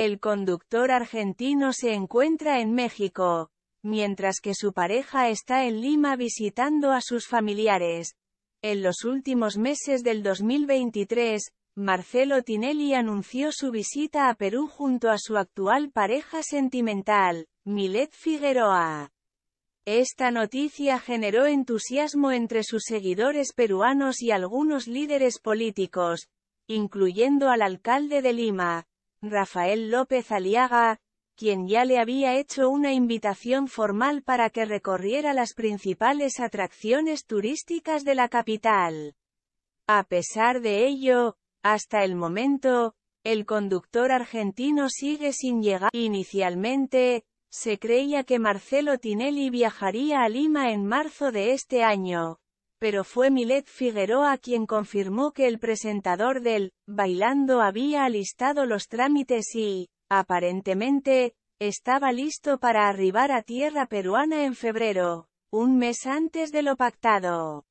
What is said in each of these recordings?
El conductor argentino se encuentra en México, mientras que su pareja está en Lima visitando a sus familiares. En los últimos meses del 2023, Marcelo Tinelli anunció su visita a Perú junto a su actual pareja sentimental, Milet Figueroa. Esta noticia generó entusiasmo entre sus seguidores peruanos y algunos líderes políticos, incluyendo al alcalde de Lima, Rafael López Aliaga, quien ya le había hecho una invitación formal para que recorriera las principales atracciones turísticas de la capital. A pesar de ello, hasta el momento, el conductor argentino sigue sin llegar. Inicialmente, se creía que Marcelo Tinelli viajaría a Lima en marzo de este año, pero fue Milet Figueroa quien confirmó que el presentador del Bailando había alistado los trámites y, aparentemente, estaba listo para arribar a tierra peruana en febrero, un mes antes de lo pactado.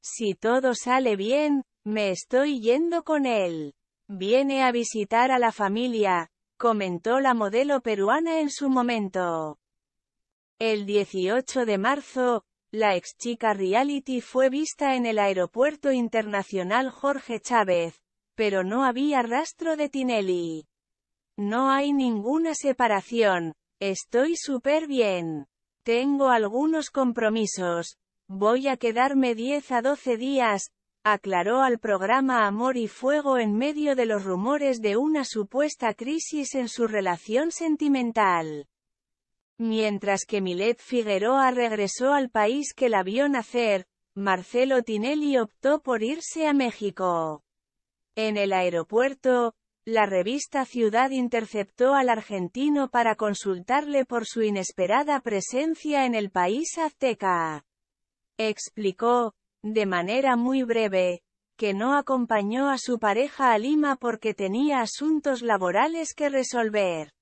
Si todo sale bien, me estoy yendo con él. Viene a visitar a la familia, comentó la modelo peruana en su momento. El 18 de marzo, la ex chica reality fue vista en el Aeropuerto Internacional Jorge Chávez, pero no había rastro de Tinelli. No hay ninguna separación. Estoy súper bien. Tengo algunos compromisos. Voy a quedarme 10 a 12 días, aclaró al programa Amor y Fuego en medio de los rumores de una supuesta crisis en su relación sentimental. Mientras que Milet Figueroa regresó al país que la vio nacer, Marcelo Tinelli optó por irse a México. En el aeropuerto, la revista Ciudad interceptó al argentino para consultarle por su inesperada presencia en el país azteca. Explicó, de manera muy breve, que no acompañó a su pareja a Lima porque tenía asuntos laborales que resolver.